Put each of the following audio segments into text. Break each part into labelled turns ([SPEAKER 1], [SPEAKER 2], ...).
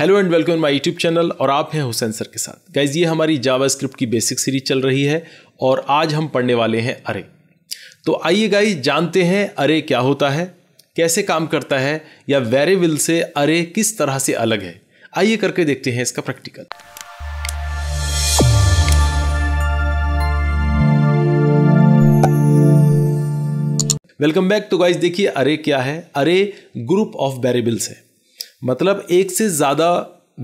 [SPEAKER 1] hello and welcome my YouTube channel और आप हैं हुसैन सर के साथ गाइज ये हमारी जावा स्क्रिप्ट की बेसिक सीरीज चल रही है और आज हम पढ़ने वाले हैं अरे तो आइए गाइज जानते हैं अरे क्या होता है कैसे काम करता है या वेरेविल से अरे किस तरह से अलग है आइए करके देखते हैं इसका प्रैक्टिकल वेलकम बैक तो गाइज देखिए अरे क्या है अरे ग्रुप ऑफ वेरेबल्स है मतलब एक से ज़्यादा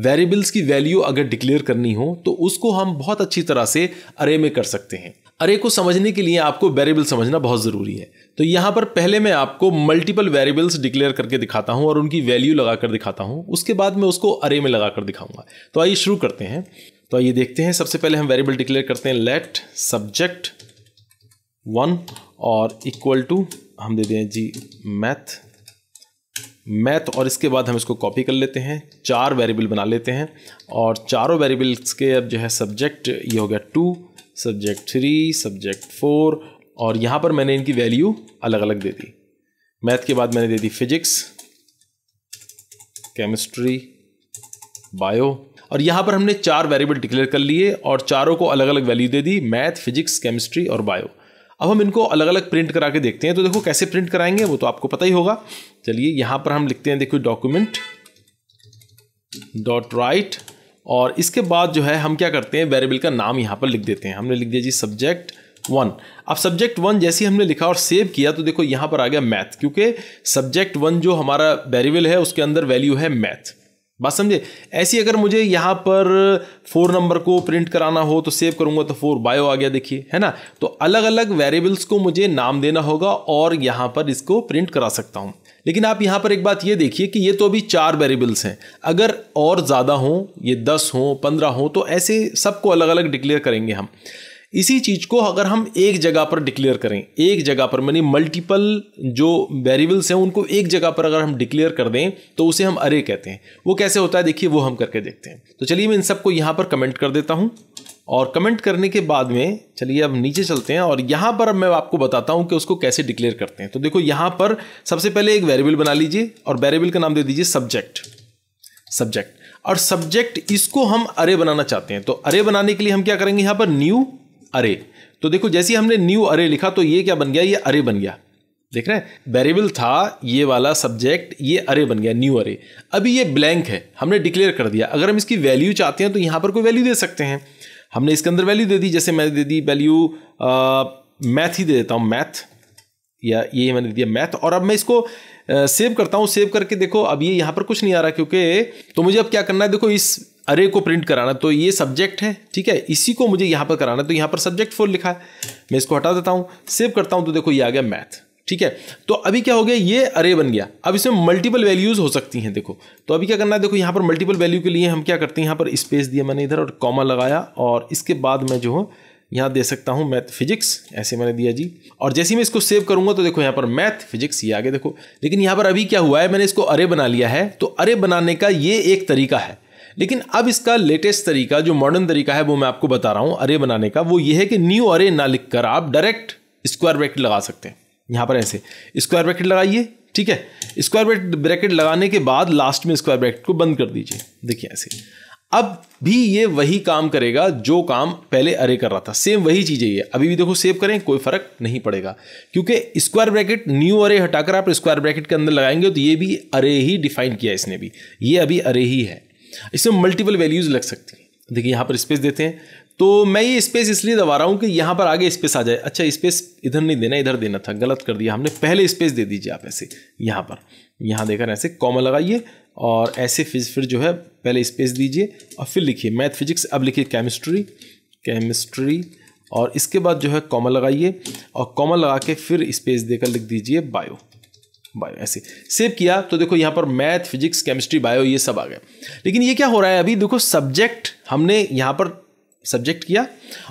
[SPEAKER 1] वेरिएबल्स की वैल्यू अगर डिक्लेयर करनी हो तो उसको हम बहुत अच्छी तरह से अरे में कर सकते हैं अरे को समझने के लिए आपको वेरिएबल समझना बहुत ज़रूरी है तो यहाँ पर पहले मैं आपको मल्टीपल वेरिएबल्स डिक्लेयर करके दिखाता हूँ और उनकी वैल्यू लगा कर दिखाता हूँ उसके बाद मैं उसको अरे में लगा कर दिखाऊंगा तो आइए शुरू करते हैं तो आइए देखते हैं सबसे पहले हम वेरिएबल डिक्लेयर करते हैं लेट सब्जेक्ट वन और इक्वल टू हम दे दें जी मैथ मैथ और इसके बाद हम इसको कॉपी कर लेते हैं चार वेरिएबल बना लेते हैं और चारों वेरिएबल्स के अब जो है सब्जेक्ट ये हो गया two subject three subject four और यहाँ पर मैंने इनकी वैल्यू अलग अलग दे दी मैथ के बाद मैंने दे दी फिजिक्स केमिस्ट्री बायो और यहाँ पर हमने चार वेरिएबल डिक्लेयर कर लिए और चारों को अलग अलग वैल्यू दे दी मैथ फिजिक्स केमिस्ट्री और बायो अब हम इनको अलग अलग प्रिंट करा के देखते हैं तो देखो कैसे प्रिंट कराएंगे वो तो आपको पता ही होगा चलिए यहाँ पर हम लिखते हैं देखो डॉक्यूमेंट डॉट राइट और इसके बाद जो है हम क्या करते हैं वेरिएबल का नाम यहाँ पर लिख देते हैं हमने लिख दिया जी सब्जेक्ट वन अब सब्जेक्ट वन जैसे ही हमने लिखा और सेव किया तो देखो यहाँ पर आ गया मैथ क्योंकि सब्जेक्ट वन जो हमारा वेरिएबल है उसके अंदर वैल्यू है मैथ बात समझे ऐसी अगर मुझे यहाँ पर फोर नंबर को प्रिंट कराना हो तो सेव करूँगा तो फोर बायो आ गया देखिए है ना तो अलग अलग वेरिएबल्स को मुझे नाम देना होगा और यहाँ पर इसको प्रिंट करा सकता हूँ लेकिन आप यहाँ पर एक बात ये देखिए कि ये तो अभी चार वेरिएबल्स हैं अगर और ज़्यादा हों ये दस हों पंद्रह हों तो ऐसे सबको अलग अलग डिक्लेयर करेंगे हम इसी चीज़ को अगर हम एक जगह पर डिक्लेयर करें एक जगह पर मानी मल्टीपल जो वेरिएबल्स हैं उनको एक जगह पर अगर हम डिक्लेयर कर दें तो उसे हम अरे कहते हैं वो कैसे होता है देखिए वो हम करके देखते हैं तो चलिए मैं इन सबको यहाँ पर कमेंट कर देता हूँ और कमेंट करने के बाद में चलिए अब नीचे चलते हैं और यहाँ पर अब मैं आपको बताता हूँ कि उसको कैसे डिक्लेयर करते हैं तो देखो यहाँ पर सबसे पहले एक वेरिएबल बना लीजिए और वेरिएबल का नाम दे दीजिए सब्जेक्ट सब्जेक्ट और सब्जेक्ट इसको हम अरे बनाना चाहते हैं तो अरे बनाने के लिए हम क्या करेंगे यहाँ पर न्यू अरे तो देखो जैसे हमने न्यू अरे लिखा तो ये क्या बन गया ये अरे बन गया देख रहे हैं वेरिएबल था ये वाला सब्जेक्ट ये अरे बन गया न्यू अरे अभी ये ब्लैंक है हमने डिक्लेयर कर दिया अगर हम इसकी वैल्यू चाहते हैं तो यहाँ पर कोई वैल्यू दे सकते हैं हमने इसके अंदर वैल्यू दे दी जैसे मैंने दे दी वैल्यू मैथ ही दे देता हूँ मैथ या ये मैंने दिया मैथ और अब मैं इसको सेव करता हूँ सेव करके देखो अब ये यहाँ पर कुछ नहीं आ रहा क्योंकि तो मुझे अब क्या करना है देखो इस अरे को प्रिंट कराना तो ये सब्जेक्ट है ठीक है इसी को मुझे यहाँ पर कराना तो यहाँ पर सब्जेक्ट फोर लिखा है मैं इसको हटा देता हूँ सेव करता हूँ तो देखो ये आ गया मैथ ठीक है तो अभी क्या हो गया ये अरे बन गया अब इसमें मल्टीपल वैल्यूज़ हो सकती हैं देखो तो अभी क्या करना है देखो यहाँ पर मल्टीपल वैल्यू के लिए हम क्या करते हैं यहाँ पर स्पेस दिया मैंने इधर और कॉमा लगाया और इसके बाद मैं जो हूँ यहाँ दे सकता हूँ मैथ फिजिक्स ऐसे मैंने दिया जी और जैसे ही मैं इसको सेव करूँगा तो देखो यहाँ पर मैथ फिजिक्स ये आगे देखो लेकिन यहाँ पर अभी क्या हुआ है मैंने इसको अरे बना लिया है तो अरे बनाने का ये एक तरीका है लेकिन अब इसका लेटेस्ट तरीका जो मॉडर्न तरीका है वो मैं आपको बता रहा हूं अरे बनाने का वो ये है कि न्यू अरे ना लिखकर आप डायरेक्ट स्क्वायर ब्रैकेट लगा सकते हैं यहां पर ऐसे स्क्वायर ब्रैकेट लगाइए ठीक है स्क्वायर ब्रैकेट लगाने के बाद लास्ट में स्क्वायर ब्रैकेट को बंद कर दीजिए देखिए ऐसे अब भी ये वही काम करेगा जो काम पहले अरे कर रहा था सेम वही चीज़ है ये अभी भी देखो सेव करें कोई फर्क नहीं पड़ेगा क्योंकि स्क्वायर ब्रैकेट न्यू अरे हटाकर आप स्क्वायर ब्रैकेट के अंदर लगाएंगे तो ये भी अरे ही डिफाइन किया इसने भी ये अभी अरे ही है इसमें मल्टीपल वैल्यूज़ लग सकती हैं देखिए यहाँ पर स्पेस देते हैं तो मैं ये स्पेस इसलिए दबा रहा हूँ कि यहाँ पर आगे स्पेस आ जाए अच्छा स्पेस इधर नहीं देना इधर देना था गलत कर दिया हमने पहले स्पेस दे दीजिए आप ऐसे यहाँ पर यहाँ देकर ऐसे कॉमा लगाइए और ऐसे फिज फिर जो है पहले स्पेस दीजिए और फिर लिखिए मैथ फिजिक्स अब लिखिए केमिस्ट्री केमिस्ट्री और इसके बाद जो है कॉमा लगाइए और कॉमा लगा के फिर स्पेस देकर लिख दीजिए बायो बायो ऐसे सेव किया तो देखो यहाँ पर मैथ फिजिक्स केमिस्ट्री बायो ये सब आ गए लेकिन ये क्या हो रहा है अभी देखो सब्जेक्ट हमने यहाँ पर सब्जेक्ट किया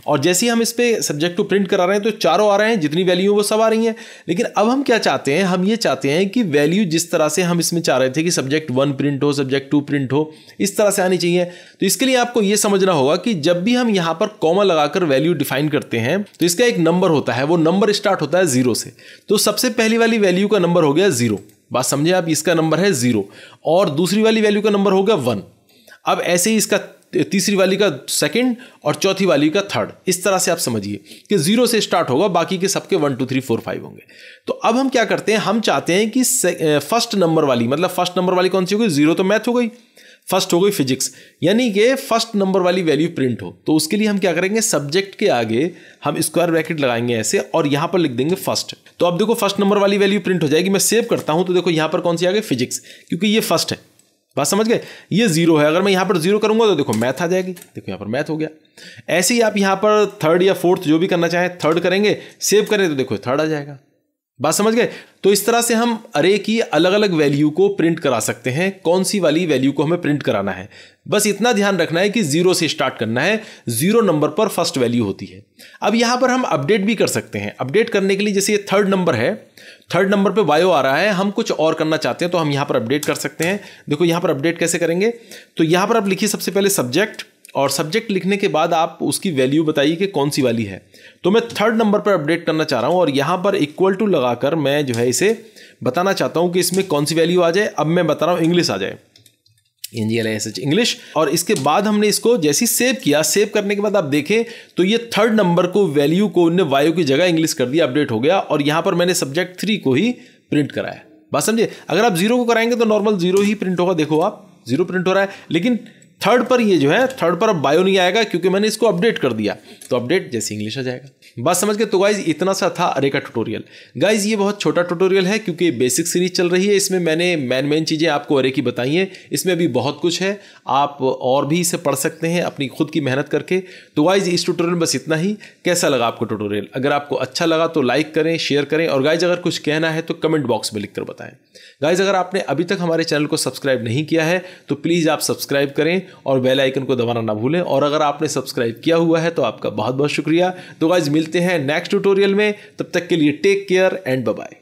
[SPEAKER 1] और जैसे ही हम इस पर सब्जेक्ट को प्रिंट करा रहे हैं तो चारों आ रहे हैं जितनी वैल्यू वो सब आ रही हैं लेकिन अब हम क्या चाहते हैं हम ये चाहते हैं कि वैल्यू जिस तरह से हम इसमें चाह रहे थे कि सब्जेक्ट वन प्रिंट हो सब्जेक्ट टू प्रिंट हो इस तरह से आनी चाहिए तो इसके लिए आपको ये समझना होगा कि जब भी हम यहाँ पर कॉमा लगाकर वैल्यू डिफाइन करते हैं तो इसका एक नंबर होता है वो नंबर स्टार्ट होता है जीरो से तो सबसे पहली वाली वैल्यू का नंबर हो गया जीरो बात समझे आप इसका नंबर है जीरो और दूसरी वाली वैल्यू का नंबर होगा वन अब ऐसे ही इसका तीसरी वाली का सेकंड और चौथी वाली का थर्ड इस तरह से आप समझिए कि जीरो से स्टार्ट होगा बाकी के सबके one two three four five होंगे तो अब हम क्या करते हैं हम चाहते हैं कि फर्स्ट नंबर वाली मतलब फर्स्ट नंबर वाली कौन सी होगी जीरो तो मैथ हो गई फर्स्ट तो हो गई फिजिक्स यानी कि फर्स्ट नंबर वाली वैल्यू प्रिंट हो तो उसके लिए हम क्या करेंगे सब्जेक्ट के आगे हम स्क्वायर ब्रैकेट लगाएंगे ऐसे और यहां पर लिख देंगे फर्स्ट तो अब देखो फर्स्ट नंबर वाली वैल्यू प्रिंट हो जाएगी मैं सेव करता हूं तो देखो यहां पर कौन सी आ गई फिजिक्स क्योंकि ये फर्स्ट है बात समझ गए ये जीरो है अगर मैं यहां पर जीरो करूंगा तो देखो मैथ आ जाएगी देखो यहां पर मैथ हो गया ऐसे ही आप यहां पर थर्ड या फोर्थ जो भी करना चाहें थर्ड करेंगे सेव करें तो देखो थर्ड आ जाएगा बात समझ गए तो इस तरह से हम अरे की अलग अलग वैल्यू को प्रिंट करा सकते हैं कौन सी वाली वैल्यू को हमें प्रिंट कराना है बस इतना ध्यान रखना है कि जीरो से स्टार्ट करना है जीरो नंबर पर फर्स्ट वैल्यू होती है अब यहां पर हम अपडेट भी कर सकते हैं अपडेट करने के लिए जैसे ये थर्ड नंबर है थर्ड नंबर पर बायो आ रहा है हम कुछ और करना चाहते हैं तो हम यहां पर अपडेट कर सकते हैं देखो यहां पर अपडेट कैसे करेंगे तो यहां पर आप लिखिए सबसे पहले सब्जेक्ट और सब्जेक्ट लिखने के बाद आप उसकी वैल्यू बताइए कि कौन सी वाली है तो मैं थर्ड नंबर पर अपडेट करना चाह रहा हूँ और यहाँ पर इक्वल टू लगाकर मैं जो है इसे बताना चाहता हूँ कि इसमें कौन सी वैल्यू आ जाए अब मैं बता रहा हूँ इंग्लिश आ जाए N G L S H English और इसके बाद हमने इसको जैसी सेव किया सेव करने के बाद आप देखें तो ये थर्ड नंबर को वैल्यू को उनने वायु की जगह इंग्लिश कर दिया अपडेट हो गया और यहाँ पर मैंने सब्जेक्ट थ्री को ही प्रिंट कराया बात समझिए अगर आप जीरो को कराएंगे तो नॉर्मल जीरो ही प्रिंट होगा देखो आप जीरो प्रिंट हो रहा है लेकिन थर्ड पर ये जो है थर्ड पर अब बायो नहीं आएगा क्योंकि मैंने इसको अपडेट कर दिया तो अपडेट जैसे इंग्लिश आ जाएगा बात समझ के तो गाइज इतना सा था अरे का ट्यूटोरियल गाइज ये बहुत छोटा ट्यूटोरियल है क्योंकि बेसिक सीरीज चल रही है इसमें मैंने मैन मैन चीज़ें आपको अरे की बताई हैं इसमें अभी बहुत कुछ है आप और भी इसे पढ़ सकते हैं अपनी खुद की मेहनत करके तो गाइज इस ट्यूटोरियल में बस इतना ही कैसा लगा आपको ट्यूटोरियल अगर आपको अच्छा लगा तो लाइक करें शेयर करें और गाइज अगर कुछ कहना है तो कमेंट बॉक्स में लिखकर बताएं गाइज अगर आपने अभी तक हमारे चैनल को सब्सक्राइब नहीं किया है तो प्लीज़ आप सब्सक्राइब करें और बेल आइकन को दबाना ना भूलें और अगर आपने सब्सक्राइब किया हुआ है तो आपका बहुत बहुत शुक्रिया तो गाइज मिलते हैं नेक्स्ट ट्यूटोरियल में तब तक के लिए टेक केयर एंड बाय